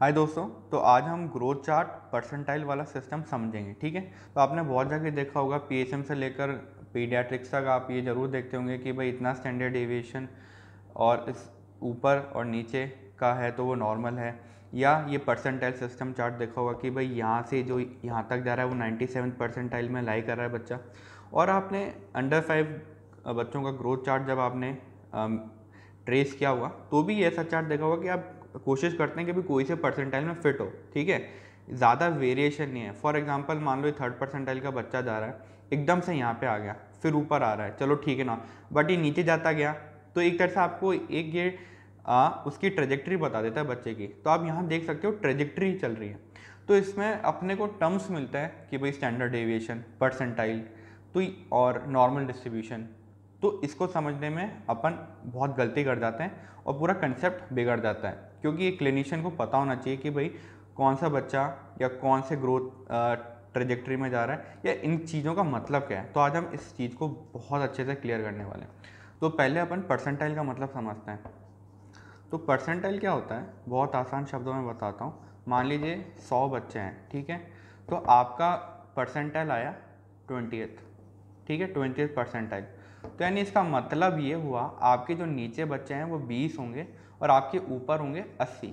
हाय दोस्तों तो आज हम ग्रोथ चार्ट परसेंटाइल वाला सिस्टम समझेंगे ठीक है तो आपने बहुत जगह देखा होगा पीएसएम से लेकर पीडियाट्रिक्स तक आप ये ज़रूर देखते होंगे कि भाई इतना स्टैंडर्ड एविएशन और इस ऊपर और नीचे का है तो वो नॉर्मल है या ये परसेंटाइल सिस्टम चार्ट देखा होगा कि भाई यहाँ से जो यहाँ तक जा रहा है वो नाइन्टी सेवन परसेंटाइल में लाई कर रहा है बच्चा और आपने अंडर फाइव बच्चों का ग्रोथ चार्ट जब आपने ट्रेस किया हुआ तो भी ऐसा चार्ट देखा होगा कि आप कोशिश करते हैं कि भी कोई से परसेंटाइल में फिट हो ठीक है ज़्यादा वेरिएशन नहीं है फॉर एग्जाम्पल मान लो ये थर्ड परसेंटाइल का बच्चा जा रहा है एकदम से यहाँ पे आ गया फिर ऊपर आ रहा है चलो ठीक है ना बट ये नीचे जाता गया तो एक तरह से आपको एक ये आ, उसकी ट्रेजेक्ट्री बता देता है बच्चे की तो आप यहाँ देख सकते हो ट्रेजेक्ट्री चल रही है तो इसमें अपने को टर्म्स मिलता है कि भाई स्टैंडर्ड डेविएशन परसेंटाइल तो और नॉर्मल डिस्ट्रीब्यूशन तो इसको समझने में अपन बहुत गलती कर जाते हैं और पूरा कंसेप्ट बिगड़ जाता है क्योंकि एक क्लिनिशियन को पता होना चाहिए कि भाई कौन सा बच्चा या कौन से ग्रोथ ट्रेजेक्ट्री में जा रहा है या इन चीज़ों का मतलब क्या है तो आज हम इस चीज़ को बहुत अच्छे से क्लियर करने वाले हैं तो पहले अपन परसेंटाइल का मतलब समझते हैं तो परसेंटाइल क्या होता है बहुत आसान शब्दों में बताता हूँ मान लीजिए सौ बच्चे हैं ठीक है तो आपका परसेंटाइल आया ट्वेंटी ठीक है ट्वेंटी परसेंटाइल तो यानी इसका मतलब ये हुआ आपके जो नीचे बच्चे हैं वो बीस होंगे और आपके ऊपर होंगे अस्सी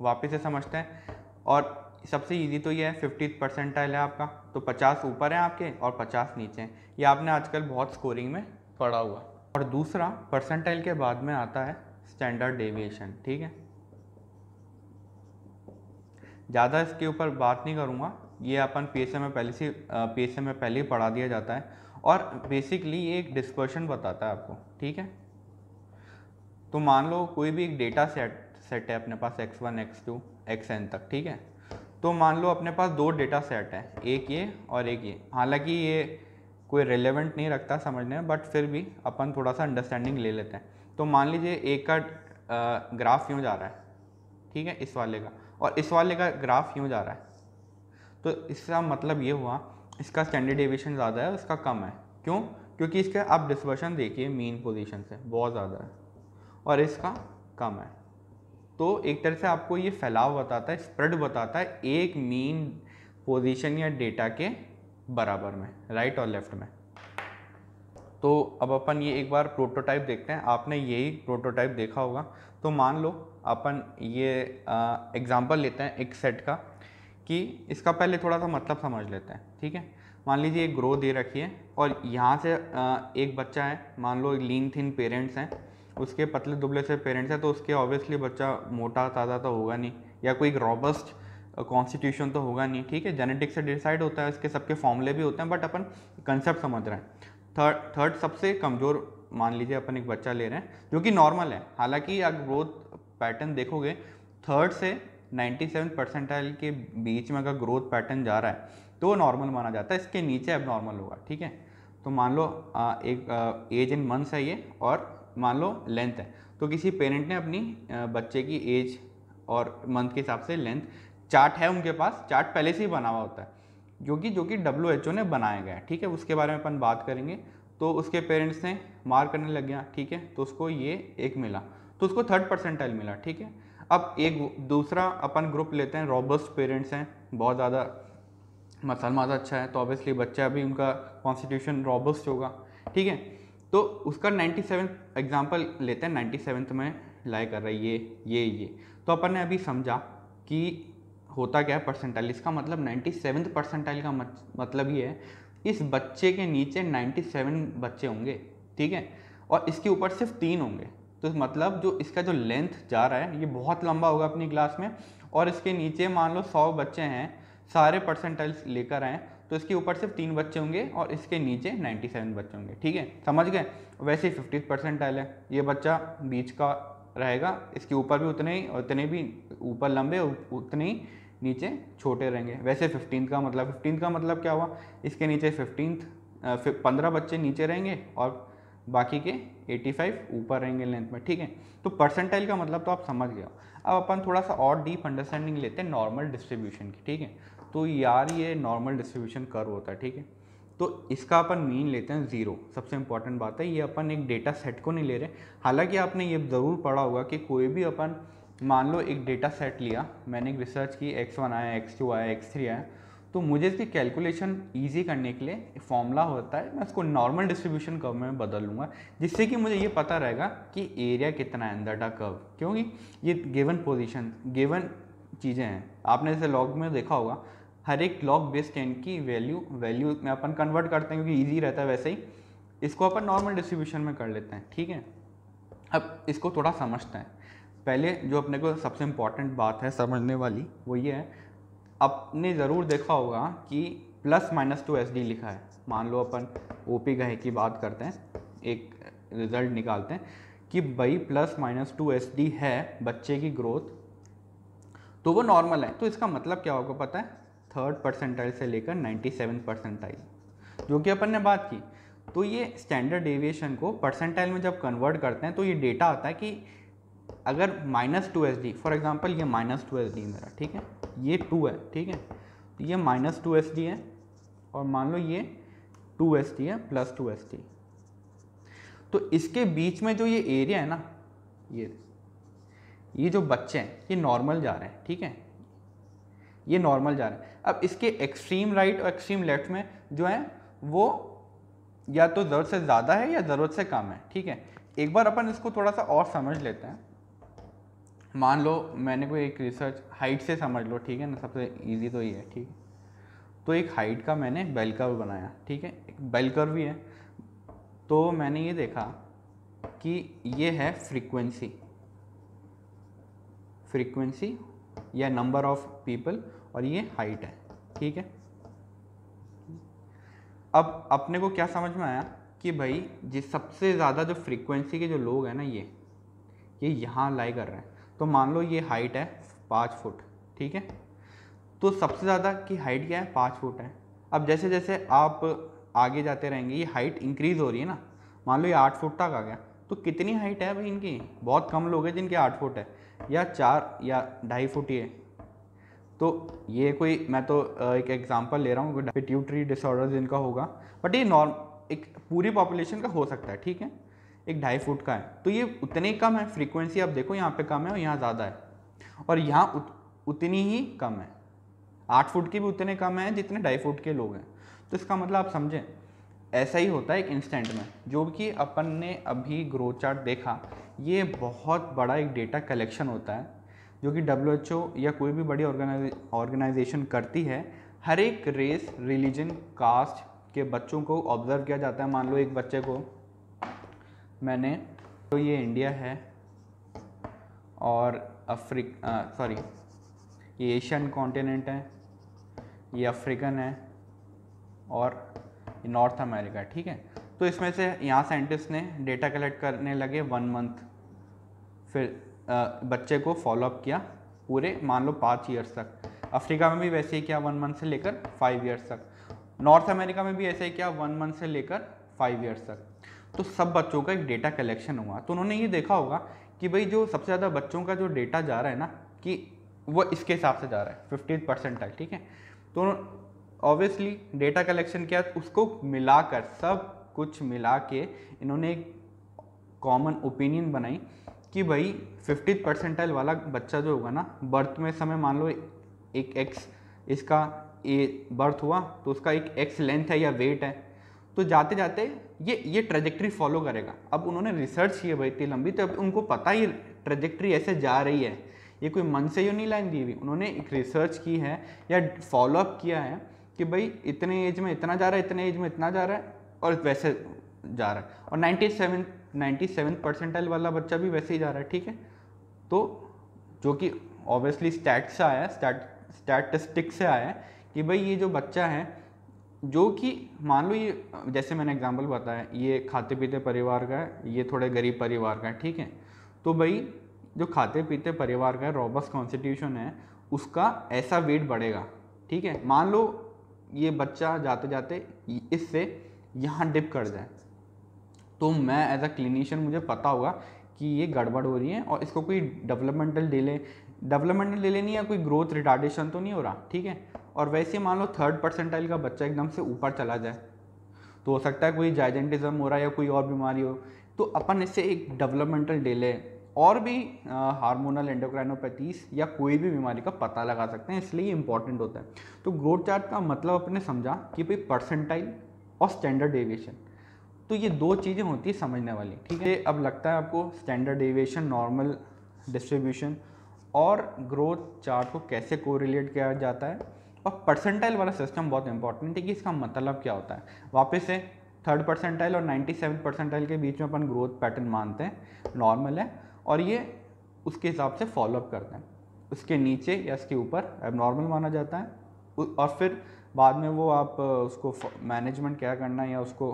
वापस से समझते हैं और सबसे इजी तो ये है फिफ्टी परसेंटाइल है आपका तो पचास ऊपर है आपके और पचास नीचे हैं ये आपने आजकल बहुत स्कोरिंग में पढ़ा हुआ और दूसरा परसेंटाइल के बाद में आता है स्टैंडर्ड डेविएशन ठीक है ज़्यादा इसके ऊपर बात नहीं करूँगा ये अपन पी में पहले से पी में पहले ही पढ़ा दिया जाता है और बेसिकली ये एक डिस्पर्शन बताता है आपको ठीक है तो मान लो कोई भी एक डेटा सेट सेट है अपने पास X one X two X N तक ठीक है तो मान लो अपने पास दो डेटा सेट है एक ये और एक ये हालांकि ये कोई रेलेवेंट नहीं रखता समझने में बट फिर भी अपन थोड़ा सा अंडरस्टैंडिंग ले लेते हैं तो मान लीजिए एक का ग्राफ यूँ जा रहा है ठीक है इस वाले का और इस वाले का ग्राफ यूँ जा रहा है तो इसका मतलब ये हुआ इसका स्टैंडर्ड एविएशन ज़्यादा है उसका कम है क्यों क्योंकि इसके आप डिस्पर्शन देखिए मेन पोजीशन से बहुत ज़्यादा है और इसका कम है तो एक तरह से आपको ये फैलाव बताता है स्प्रेड बताता है एक मेन पोजीशन या डेटा के बराबर में राइट और लेफ्ट में तो अब अपन ये एक बार प्रोटोटाइप देखते हैं आपने यही प्रोटोटाइप देखा होगा तो मान लो अपन ये एग्ज़ाम्पल लेते हैं एक सेट का कि इसका पहले थोड़ा सा मतलब समझ लेते हैं ठीक है मान लीजिए एक ग्रोथ दे रखी है और यहाँ से एक बच्चा है मान लो लीन थिन पेरेंट्स हैं उसके पतले दुबले से पेरेंट्स हैं तो उसके ऑब्वियसली बच्चा मोटा ताज़ा तो होगा नहीं या कोई रॉबस्ट कॉन्स्टिट्यूशन तो होगा नहीं ठीक है जेनेटिक्स से डिसाइड होता है इसके सबके फॉर्मूले भी होते हैं बट अपन कंसेप्ट समझ रहे हैं थर्ड थर्ड सबसे कमज़ोर मान लीजिए अपन एक बच्चा ले रहे हैं जो कि नॉर्मल है हालांकि आप ग्रोथ पैटर्न देखोगे थर्ड से नाइन्टी सेवन परसेंटाइल के बीच में अगर ग्रोथ पैटर्न जा रहा है तो वो नॉर्मल माना जाता है इसके नीचे अब नॉर्मल होगा ठीक है तो मान लो आ, एक एज इन मंथ्स है ये और मान लो लेंथ है तो किसी पेरेंट ने अपनी आ, बच्चे की एज और मंथ के हिसाब से लेंथ चार्ट है उनके पास चार्ट पहले से ही बना हुआ होता है जो कि जो कि डब्ल्यू ने बनाया गया है ठीक है उसके बारे में अपन बात करेंगे तो उसके पेरेंट्स ने मार करने लग गया ठीक है तो उसको ये एक मिला तो उसको थर्ड परसेंटाइल मिला ठीक है अब एक दूसरा अपन ग्रुप लेते हैं रॉबस्ट पेरेंट्स हैं बहुत ज़्यादा मसल माजा अच्छा है तो ऑब्वियसली बच्चा भी उनका कॉन्स्टिट्यूशन रॉबस्ट होगा ठीक है तो उसका नाइन्टी सेवन एग्ज़ाम्पल लेते हैं नाइन्टी सेवन्थ में लाई कर रहा है ये ये ये तो अपन ने अभी समझा कि होता क्या है परसेंटाइल इसका मतलब नाइन्टी सेवन परसेंटाइल का मतलब ये है इस बच्चे के नीचे नाइन्टी सेवन बच्चे होंगे ठीक है और इसके ऊपर सिर्फ तीन होंगे तो मतलब जो इसका जो लेंथ जा रहा है ये बहुत लंबा होगा अपनी क्लास में और इसके नीचे मान लो सौ बच्चे हैं सारे परसेंटाइल्स लेकर आएँ तो इसके ऊपर सिर्फ तीन बच्चे होंगे और इसके नीचे 97 बच्चे होंगे ठीक है समझ गए वैसे ही फिफ्टी परसेंटाइल है ये बच्चा बीच का रहेगा इसके ऊपर भी उतने ही उतने भी ऊपर लंबे उतने ही नीचे छोटे रहेंगे वैसे फिफ्टीन का मतलब फिफ्टीन का मतलब क्या हुआ इसके नीचे फिफ्टीन पंद्रह बच्चे नीचे रहेंगे और बाकी के 85 ऊपर रहेंगे लेंथ में ठीक है तो परसेंटाइल का मतलब तो आप समझ गए अब अपन थोड़ा सा और डीप अंडरस्टैंडिंग लेते हैं नॉर्मल डिस्ट्रीब्यूशन की ठीक है तो यार ये नॉर्मल डिस्ट्रीब्यूशन कर होता है ठीक है तो इसका अपन मीन लेते हैं ज़ीरो सबसे इंपॉर्टेंट बात है ये अपन एक डेटा सेट को नहीं ले रहे हालांकि आपने ये ज़रूर पढ़ा होगा कि कोई भी अपन मान लो एक डेटा सेट लिया मैंने एक रिसर्च की एक्स वन आया एक्स टू आया एक्स थ्री आया तो मुझे इसकी कैलकुलेशन ईजी करने के लिए फॉर्मूला होता है मैं उसको नॉर्मल डिस्ट्रीब्यूशन कर्व में बदल लूँगा जिससे कि मुझे ये पता रहेगा कि एरिया कितना है अंदर डा कर्व क्योंकि ये गिवन पोजिशन गिवन चीज़ें हैं आपने जैसे लॉग में देखा होगा हर एक लॉग बेस टेन की वैल्यू वैल्यू में अपन कन्वर्ट करते हैं क्योंकि ईजी रहता है वैसे ही इसको अपन नॉर्मल डिस्ट्रीब्यूशन में कर लेते हैं ठीक है अब इसको थोड़ा समझते हैं पहले जो अपने को सबसे इम्पॉर्टेंट बात है समझने वाली वो ये है आपने ज़रूर देखा होगा कि प्लस माइनस टू एस लिखा है मान लो अपन ओ पी गहे की बात करते हैं एक रिज़ल्ट निकालते हैं कि भाई प्लस माइनस टू एस है बच्चे की ग्रोथ तो वो नॉर्मल है तो इसका मतलब क्या होगा पता है थर्ड परसेंटाइल से लेकर नाइन्टी सेवन परसेंटाइल जो कि अपन ने बात की तो ये स्टैंडर्ड डेविएशन को परसेंटाइल में जब कन्वर्ट करते हैं तो ये डेटा आता है कि अगर minus two S D for example ये माइनस टू एस डी मेरा ठीक है ये टू है ठीक है तो ये माइनस टू एस डी है और मान लो ये टू एस डी है प्लस टू एस डी तो इसके बीच में जो ये एरिया है ना ये ये जो बच्चे हैं ये नॉर्मल जा रहे हैं ठीक है ये नॉर्मल जा रहे हैं अब इसके एक्सट्रीम राइट और एक्सट्रीम लेफ्ट में जो है वो या तो ज़रूरत से ज़्यादा है या ज़रूरत से कम है ठीक है एक बार अपन इसको थोड़ा सा और समझ लेते हैं मान लो मैंने कोई एक रिसर्च हाइट से समझ लो ठीक है ना सबसे इजी तो ये है ठीक है तो एक हाइट का मैंने बेलकर बनाया ठीक है एक बेलकर भी है तो मैंने ये देखा कि ये है फ्रीक्वेंसी फ्रीक्वेंसी या नंबर ऑफ पीपल और ये हाइट है ठीक है अब अपने को क्या समझ में आया कि भाई जिस सबसे ज़्यादा जो फ्रीक्वेंसी के जो लोग हैं ना ये ये यहाँ लाई कर रहे हैं तो मान लो ये हाइट है पाँच फुट ठीक है तो सबसे ज़्यादा की हाइट क्या है पाँच फुट है अब जैसे जैसे आप आगे जाते रहेंगे ये हाइट इंक्रीज़ हो रही है ना मान लो ये आठ फुट तक आ गया तो कितनी हाइट है भाई इनकी बहुत कम लोग हैं जिनके आठ फुट है या चार या ढाई फुट ही है तो ये कोई मैं तो एक एग्जांपल ले रहा हूँ ट्यूटरी डिसऑर्डर जिनका होगा बट ये नॉर्म एक पूरी पॉपुलेशन का हो सकता है ठीक है एक ढाई फुट का है तो ये उतने कम है फ्रीक्वेंसी आप देखो यहाँ पे कम है और यहाँ ज़्यादा है और यहाँ उत, उतनी ही कम है आठ फुट की भी उतने कम है जितने ढाई फुट के लोग हैं तो इसका मतलब आप समझें ऐसा ही होता है एक इंस्टेंट में जो कि अपन ने अभी ग्रोथ चार्ट देखा ये बहुत बड़ा एक डेटा कलेक्शन होता है जो कि डब्ल्यू या कोई भी बड़ी ऑर्गेनाइजेशन करती है हर एक रेस रिलीजन कास्ट के बच्चों को ऑब्ज़र्व किया जाता है मान लो एक बच्चे को मैंने तो ये इंडिया है और अफ्रीक सॉरी ये एशियन कॉन्टिनेंट है ये अफ्रीकन है और नॉर्थ अमेरिका ठीक है तो इसमें से यहाँ साइंटिस्ट ने डेटा कलेक्ट करने लगे वन मंथ फिर आ, बच्चे को फॉलोअप किया पूरे मान लो पाँच ईयर्स तक अफ्रीका में भी वैसे ही किया वन मंथ से लेकर फाइव ईयर्स तक नॉर्थ अमेरिका में भी ऐसे ही किया वन मंथ से लेकर फाइव ईयर्स तक तो सब बच्चों का एक डेटा कलेक्शन हुआ तो उन्होंने ये देखा होगा कि भाई जो सबसे ज़्यादा बच्चों का जो डेटा जा रहा है ना कि वो इसके हिसाब से जा रहा है फिफ्टी परसेंटाइल ठीक है तो ऑब्वियसली डेटा कलेक्शन किया उसको मिलाकर सब कुछ मिला के इन्होंने एक कॉमन ओपिनियन बनाई कि भाई फिफ्टी परसेंटाइल वाला बच्चा जो होगा ना बर्थ में समय मान लो एक एक्स इसका ए बर्थ हुआ तो उसका एक एक्स लेंथ है या वेट है तो जाते जाते ये ये ट्रेजेक्ट्री फॉलो करेगा अब उन्होंने रिसर्च की है भाई इतनी लंबी तो अब उनको पता ही ट्रेजेक्ट्री ऐसे जा रही है ये कोई मन से यू नहीं लाइन दी हुई उन्होंने एक रिसर्च की है या फॉलोअप किया है कि भाई इतने एज में इतना जा रहा है इतने एज में इतना जा रहा है और वैसे जा रहा है और ninety seven ninety seven percentile वाला बच्चा भी वैसे ही जा रहा है ठीक है तो जो कि ऑब्वियसली स्टैट से आया स्टैट स्टैटिस्टिक से आया कि भाई ये जो बच्चा है जो कि मान लो ये जैसे मैंने एग्जांपल बताया ये खाते पीते परिवार का है ये थोड़े गरीब परिवार का है ठीक है तो भाई जो खाते पीते परिवार का रॉबस कॉन्स्टिट्यूशन है उसका ऐसा वेट बढ़ेगा ठीक है मान लो ये बच्चा जाते जाते इससे यहाँ डिप कर जाए तो मैं एज अ क्लिनिशियन मुझे पता होगा कि ये गड़बड़ हो रही है और इसको कोई डेवलपमेंटल डिले डेवलपमेंटल डिले नहीं या कोई ग्रोथ रिटार्डेशन तो नहीं हो रहा ठीक है और वैसे मान लो थर्ड परसेंटाइल का बच्चा एकदम से ऊपर चला जाए तो हो सकता है कोई जाइजेंटिज्म हो रहा है या कोई और बीमारी हो तो अपन इससे एक डेवलपमेंटल डिले और भी हार्मोनल एंडोक्राइनोपैथीज या कोई भी बीमारी का पता लगा सकते हैं इसलिए ये इंपॉर्टेंट होता है तो ग्रोथ चार्ट का मतलब अपने समझा कि भाई परसेंटाइल और स्टैंडर्ड डेविएशन तो ये दो चीज़ें होती है समझने वाली ठीक है अब लगता है आपको स्टैंडर्ड डेविएशन नॉर्मल डिस्ट्रीब्यूशन और ग्रोथ चार्ट को कैसे कोरिलेट किया जाता है और परसेंटाइल वाला सिस्टम बहुत इंपॉर्टेंट है कि इसका मतलब क्या होता है वापस से थर्ड परसेंटाइल और नाइन्टी सेवन परसेंटाइल के बीच में अपन ग्रोथ पैटर्न मानते हैं नॉर्मल है और ये उसके हिसाब से फॉलोअप करते हैं उसके नीचे या इसके ऊपर नॉर्मल माना जाता है और फिर बाद में वो आप उसको मैनेजमेंट क्या करना है या उसको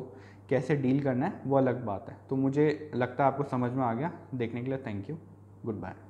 कैसे डील करना है वो अलग बात है तो मुझे लगता है आपको समझ में आ गया देखने के लिए थैंक यू गुड बाय